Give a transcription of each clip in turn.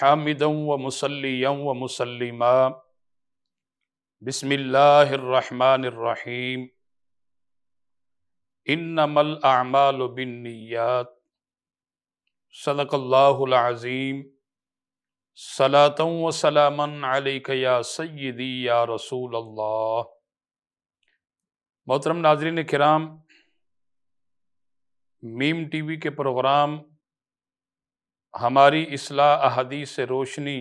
हामिदम व मुसलियम व मुसलिमा बसमीम इन्नमल आमाल बिन्नीत सदकल्लाज़ीम सलातम व सलामन या सैदी या रसूल अल्लाह मोहतरम नाजरीन कराम मीम टीवी के प्रोग्राम हमारी असलाह अहदीस से रोशनी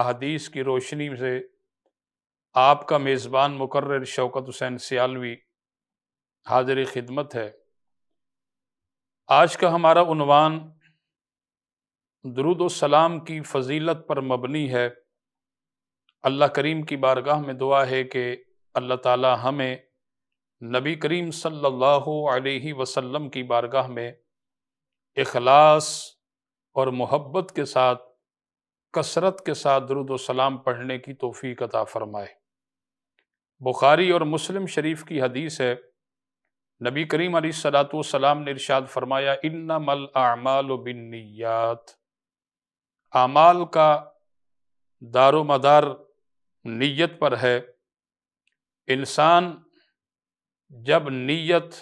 अहदीस की रोशनी से आपका मेज़बान मुकर शौकत हुसैन सियालवी हाजिर खिदमत है आज का हमारा उनवान दरुद्लाम सलाम की फजीलत पर मबनी है अल्लाह करीम की बारगाह में दुआ है कि अल्लाह ताला हमें नबी करीम सल्लल्लाहु अलैहि वसल्लम की बारगाह में इखलास और मोहब्बत के साथ कसरत के साथ दरुद सलाम पढ़ने की तोफ़ी अता फ़रमाए बुखारी और मुस्लिम शरीफ की हदीस है नबी करीम सलाम ने इरशाद फरमाया इन्ना मल आमाल बिन्नीत आमाल का दारो मदार नीयत पर है इंसान जब नीयत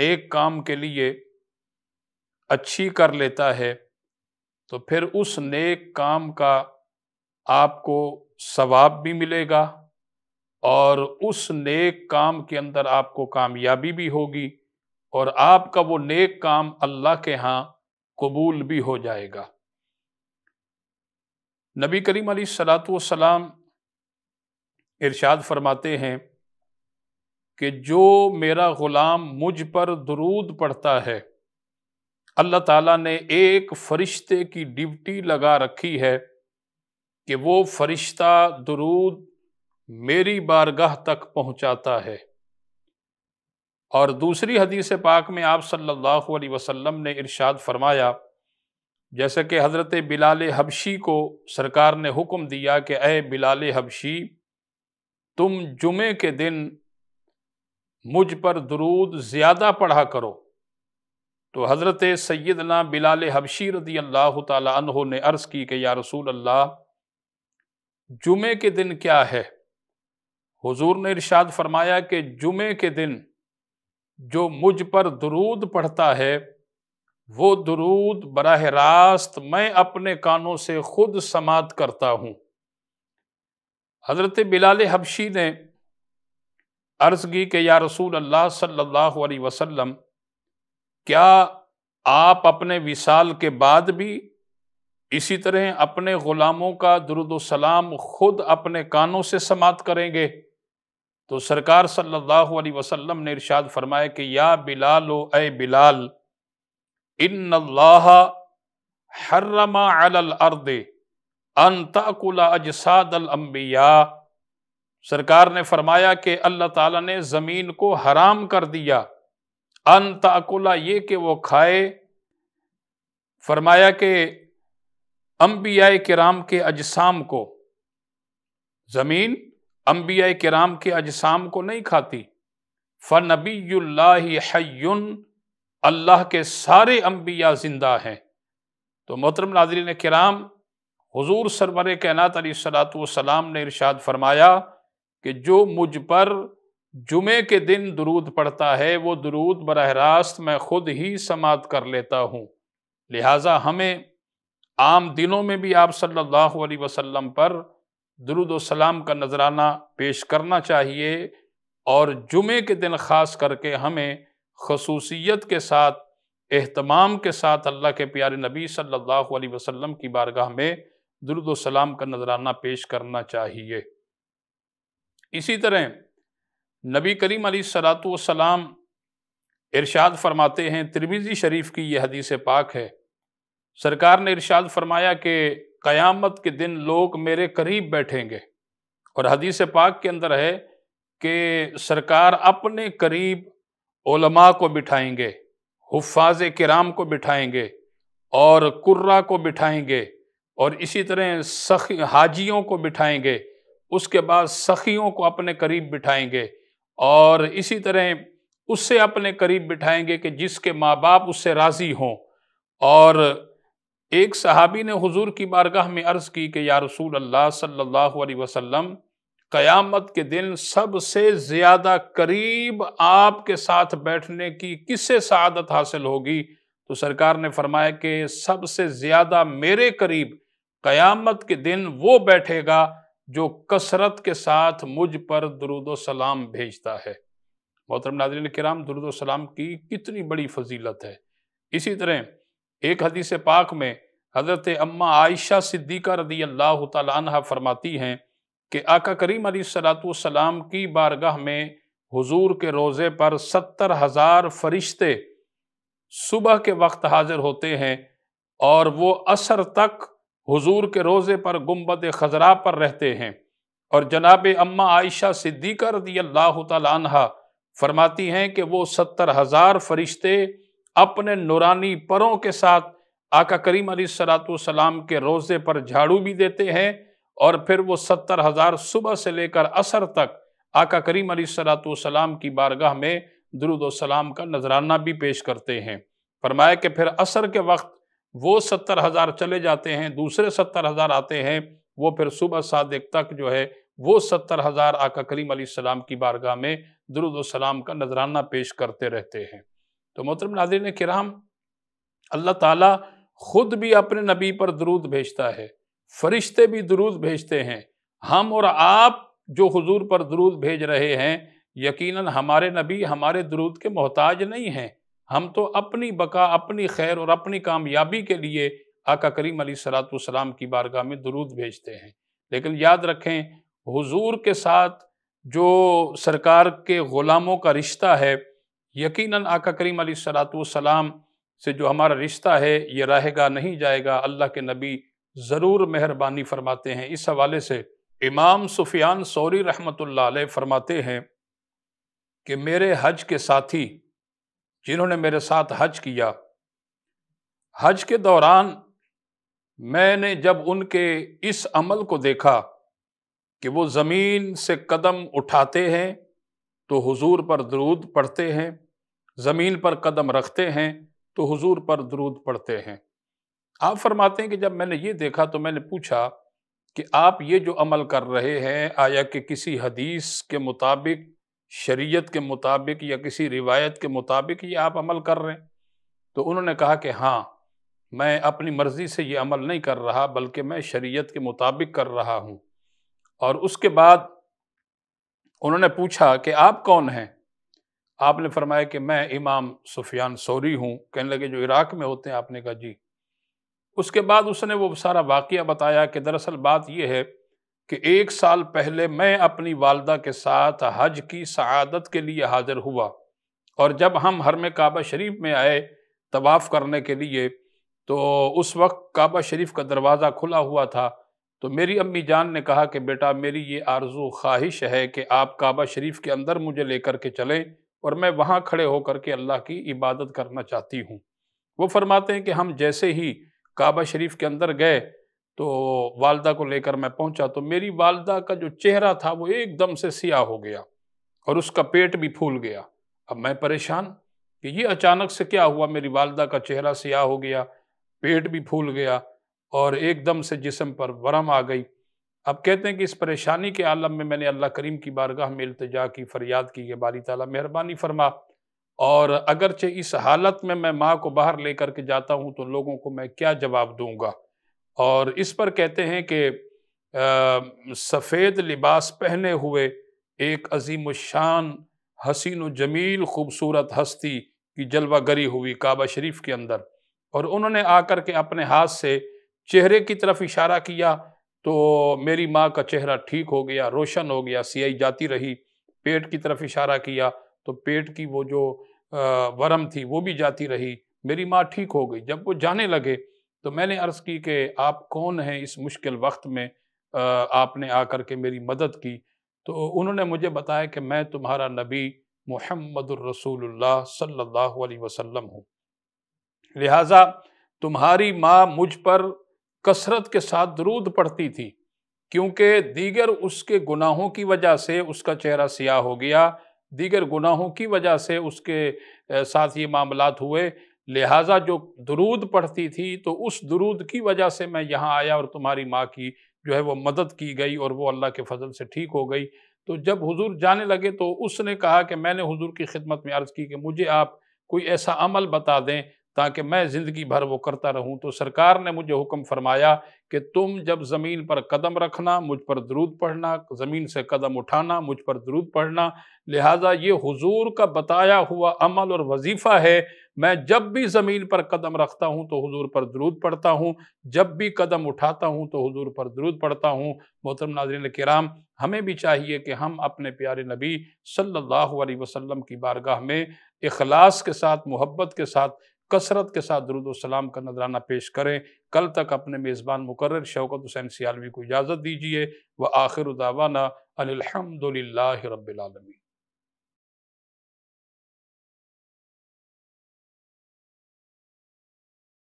नेक काम के लिए अच्छी कर लेता है तो फिर उस नेक काम का आपको सवाब भी मिलेगा और उस नेक काम के अंदर आपको कामयाबी भी होगी और आपका वो नेक काम अल्लाह के यहाँ कबूल भी हो जाएगा नबी करीम सलाम इरशाद फरमाते हैं कि जो मेरा ग़ुलाम मुझ पर दरूद पढ़ता है अल्लाह ताला ने एक फरिश्ते की ड्यूटी लगा रखी है कि वो फरिश्ता दरूद मेरी बारगाह तक पहुंचाता है और दूसरी हदीस पाक में आप सल्लल्लाहु अलैहि वसल्लम ने इरशाद फरमाया जैसे कि हज़रत बिलाल हबशी को सरकार ने हुक्म दिया कि अय बिलाल हबशी तुम जुमे के दिन मुझ पर दरूद ज़्यादा पढ़ा करो तो हज़रत सैदना बिलाल हबशी रदी अल्लाह तहों ने अर्ज़ की कि या रसूल अल्लाह जुमे के दिन क्या है हुजूर ने इरशाद फरमाया कि जुमे के दिन जो मुझ पर दरूद पढ़ता है वो दरूद बरह रास्त मैं अपने कानों से खुद समात करता हूँ हज़रत बिलाल हबशी ने अर्ज़ की कि या रसूल अल्लाह सल्लल्लाहु अलैहि वसल्लम क्या आप अपने विशाल के बाद भी इसी तरह अपने गुलामों का सलाम खुद अपने कानों से समात करेंगे तो सरकार सल्लल्लाहु अलैहि वसल्लम ने इरशाद फरमाया कि या बिलाल ए बिलाल इन अल्लाह हर्रमा अल अर्द अनता अजसाद अल अम्बिया सरकार ने फरमाया कि अल्लाह ताला ने ज़मीन को हराम कर दिया अन ताकुला ये कि वो खाए फरमाया के अम्बिया कराम के अजसाम को ज़मीन अम्बिया कराम के अजसाम को नहीं खाती फ़नबीयुल्लाहन अल्लाह के सारे अम्बिया ज़िंदा हैं तो मोहतरम नाजरीन कराम हजूर सरवर कायनत सलात ने इरशाद फरमाया कि जो मुझ पर जुमे के दिन दरूद पढ़ता है वो दरूद बरह रास्त मैं खुद ही समात कर लेता हूँ लिहाजा हमें आम दिनों में भी आप सल्लल्लाहु अलैहि वसल्लम पर दरुद सलाम का नजराना पेश करना चाहिए और जुमे के दिन ख़ास करके हमें खसूसियत के साथ अहतमाम के साथ अल्लाह के प्यारे नबी सल्लल्लाहु अलैहि वसल्लम की बारगाह में दरुद सलाम का नजराना पेश करना चाहिए इसी तरह नबी करीम सलाम इरशाद फरमाते हैं त्रिविज़ी शरीफ की यह हदीस पाक है सरकार ने इरशाद फरमाया कि क़यामत के दिन लोग मेरे करीब बैठेंगे और हदीस पाक के अंदर है कि सरकार अपने करीब ओलमा को बिठाएंगे हफाज कराम को बिठाएंगे और कुर्रा को बिठाएंगे और इसी तरह सखी हाजियों को बिठाएंगे उसके बाद सखियों को अपने करीब बिठाएंगे और इसी तरह उससे अपने करीब बिठाएंगे कि जिसके माँ बाप उससे राज़ी हों और एक सहाबी ने हुजूर की बारगाह में अर्ज़ की कि या रसूल अल्लाह सल्लल्लाहु अलैहि वसल्लम क़यामत के दिन सबसे ज़्यादा करीब आपके साथ बैठने की किससे सआदत हासिल होगी तो सरकार ने फरमाया कि सबसे ज़्यादा मेरे करीब क़यामत के दिन वो बैठेगा जो कसरत के साथ मुझ पर दरुद सलाम भेजता है मोहतरम नाजरन कराम दरुद सलाम की कितनी बड़ी फजीलत है इसी तरह एक हदीस पाक में हज़रत अम्मा आयशा सिद्दीक़ा रदी अल्लाह तह फरमाती हैं कि आका करीम सलाम की बारगाह में हुजूर के रोज़े पर सत्तर हज़ार फरिश्ते सुबह के वक्त हाजिर होते हैं और वो असर तक हुजूर के रोज़े पर गुम्बद खजरा पर रहते हैं और जनाब अम्मा आयशा सिद्दीक रदी अल्लाह फरमाती हैं कि वो सत्तर हज़ार फरिश्ते अपने नुरानी परों के साथ आका करीम सलाम के रोज़े पर झाड़ू भी देते हैं और फिर वो सत्तर हज़ार सुबह से लेकर असर तक आका करीम सलाम की बारगाह में दरुद सलाम का नजराना भी पेश करते हैं फरमाया कि फिर असर के वक्त वो सत्तर हज़ार चले जाते हैं दूसरे सत्तर हज़ार आते हैं वो फिर सुबह सादिक तक जो है वो सत्तर हज़ार आका करीम सलाम की बारगाह में सलाम का नजराना पेश करते रहते हैं तो मोहतरम नादिन कराम अल्लाह ताला खुद भी अपने नबी पर दरूद भेजता है फरिश्ते भी दरूद भेजते हैं हम और आप जो हुजूर पर दरूद भेज रहे हैं यकीनन हमारे नबी हमारे दरूद के मोहताज नहीं हैं हम तो अपनी बका अपनी खैर और अपनी कामयाबी के लिए आका करीम सलातम की बारगाह में दरूद भेजते हैं लेकिन याद रखें हुजूर के साथ जो सरकार के ग़ुलामों का रिश्ता है यकीनन आका करीम सलातम से जो हमारा रिश्ता है ये रहेगा नहीं जाएगा अल्लाह के नबी ज़रूर मेहरबानी फरमाते हैं इस हवाले से इमाम सुफियान सौरी रहमत फरमाते हैं कि मेरे हज के साथी जिन्होंने मेरे साथ हज किया हज के दौरान मैंने जब उनके इस अमल को देखा कि वो ज़मीन से कदम उठाते हैं तो हुजूर पर दरूद पढ़ते हैं ज़मीन पर कदम रखते हैं तो हुजूर पर दरूद पढ़ते हैं आप फरमाते हैं कि जब मैंने ये देखा तो मैंने पूछा कि आप ये जो अमल कर रहे हैं आया कि किसी हदीस के मुताबिक शरीयत के मुताबिक या किसी रिवायत के मुताबिक ये आप अमल कर रहे हैं तो उन्होंने कहा कि हाँ मैं अपनी मर्ज़ी से ये अमल नहीं कर रहा बल्कि मैं शरीयत के मुताबिक कर रहा हूँ और उसके बाद उन्होंने पूछा कि आप कौन हैं आपने फरमाया कि मैं इमाम सुफियान सौरी हूँ कहने लगे जो इराक़ में होते हैं आपने कहा जी उसके बाद उसने वो सारा वाक़ बताया कि दरअसल बात यह है कि एक साल पहले मैं अपनी वालदा के साथ हज की शहादत के लिए हाजिर हुआ और जब हम हरम काबा शरीफ में आए तवाफ़ करने के लिए तो उस वक्त काबा शरीफ का दरवाज़ा खुला हुआ था तो मेरी अम्मी जान ने कहा कि बेटा मेरी ये आरजू ख्वाहिश है कि आप काबा शरीफ के अंदर मुझे लेकर के चलें और मैं वहाँ खड़े होकर के अल्लाह की इबादत करना चाहती हूँ वो फरमाते हैं कि हम जैसे ही काबा शरीफ के अंदर गए तो वालदा को लेकर मैं पहुंचा तो मेरी वालदा का जो चेहरा था वो एकदम से सियाह हो गया और उसका पेट भी फूल गया अब मैं परेशान कि ये अचानक से क्या हुआ मेरी वालदा का चेहरा सियाह हो गया पेट भी फूल गया और एकदम से जिसम पर वरम आ गई अब कहते हैं कि इस परेशानी के आलम में मैंने अल्लाह करीम की बारगाह में अल्तजा की फरियाद की कि बारी ताला मेहरबानी फरमा और अगरचे इस हालत में मैं माँ को बाहर लेकर के जाता हूँ तो लोगों को मैं क्या जवाब दूँगा और इस पर कहते हैं कि सफ़ेद लिबास पहने हुए एक अजीम शान हसीन व जमील खूबसूरत हस्ती की जलवा गरी हुई काबा शरीफ के अंदर और उन्होंने आकर के अपने हाथ से चेहरे की तरफ इशारा किया तो मेरी माँ का चेहरा ठीक हो गया रोशन हो गया सियाई जाती रही पेट की तरफ इशारा किया तो पेट की वो जो वरम थी वो भी जाती रही मेरी माँ ठीक हो गई जब वो जाने लगे तो मैंने अर्ज़ की कि आप कौन हैं इस मुश्किल वक्त में आपने आकर के मेरी मदद की तो उन्होंने मुझे बताया कि मैं तुम्हारा नबी मोहम्मद रसूलुल्लाह सल्लल्लाहु अलैहि वसल्लम हूँ लिहाजा तुम्हारी माँ मुझ पर कसरत के साथ दरूद पड़ती थी क्योंकि दीगर उसके गुनाहों की वजह से उसका चेहरा सियाह हो गया दीगर गुनाहों की वजह से उसके साथ ये मामला हुए लिहाजा जो दरूद पढ़ती थी तो उस दरूद की वजह से मैं यहाँ आया और तुम्हारी माँ की जो है वो मदद की गई और वो अल्लाह के फजल से ठीक हो गई तो जब हुजूर जाने लगे तो उसने कहा कि मैंने हुजूर की खिदमत में अर्ज़ की कि मुझे आप कोई ऐसा अमल बता दें ताकि मैं ज़िंदगी भर वो करता रहूं तो सरकार ने मुझे हुक्म फरमाया कि तुम जब ज़मीन पर कदम रखना मुझ पर दरूद पढ़ना ज़मीन से कदम उठाना मुझ पर दरूद पढ़ना लिहाजा ये हुजूर का बताया हुआ अमल और वजीफ़ा है मैं जब भी ज़मीन पर कदम रखता हूँ तो हुजूर पर दरूद पढ़ता हूँ जब भी कदम उठाता हूँ तो हुजूर पर दरूद पढ़ता हूँ मोहतरम नाजरन कराम हमें भी चाहिए कि हम अपने प्यारे नबी सल्लल्लाहु अलैहि वसल्लम की बारगाह में इखलास के साथ मोहब्बत के साथ कसरत के साथ सलाम का नजराना पेश करें कल तक अपने मेज़बान मुकर शौकत हुसैन सियालवी को इजाज़त दीजिए व आखिर दावाना अलहमदिल्ला रबालमी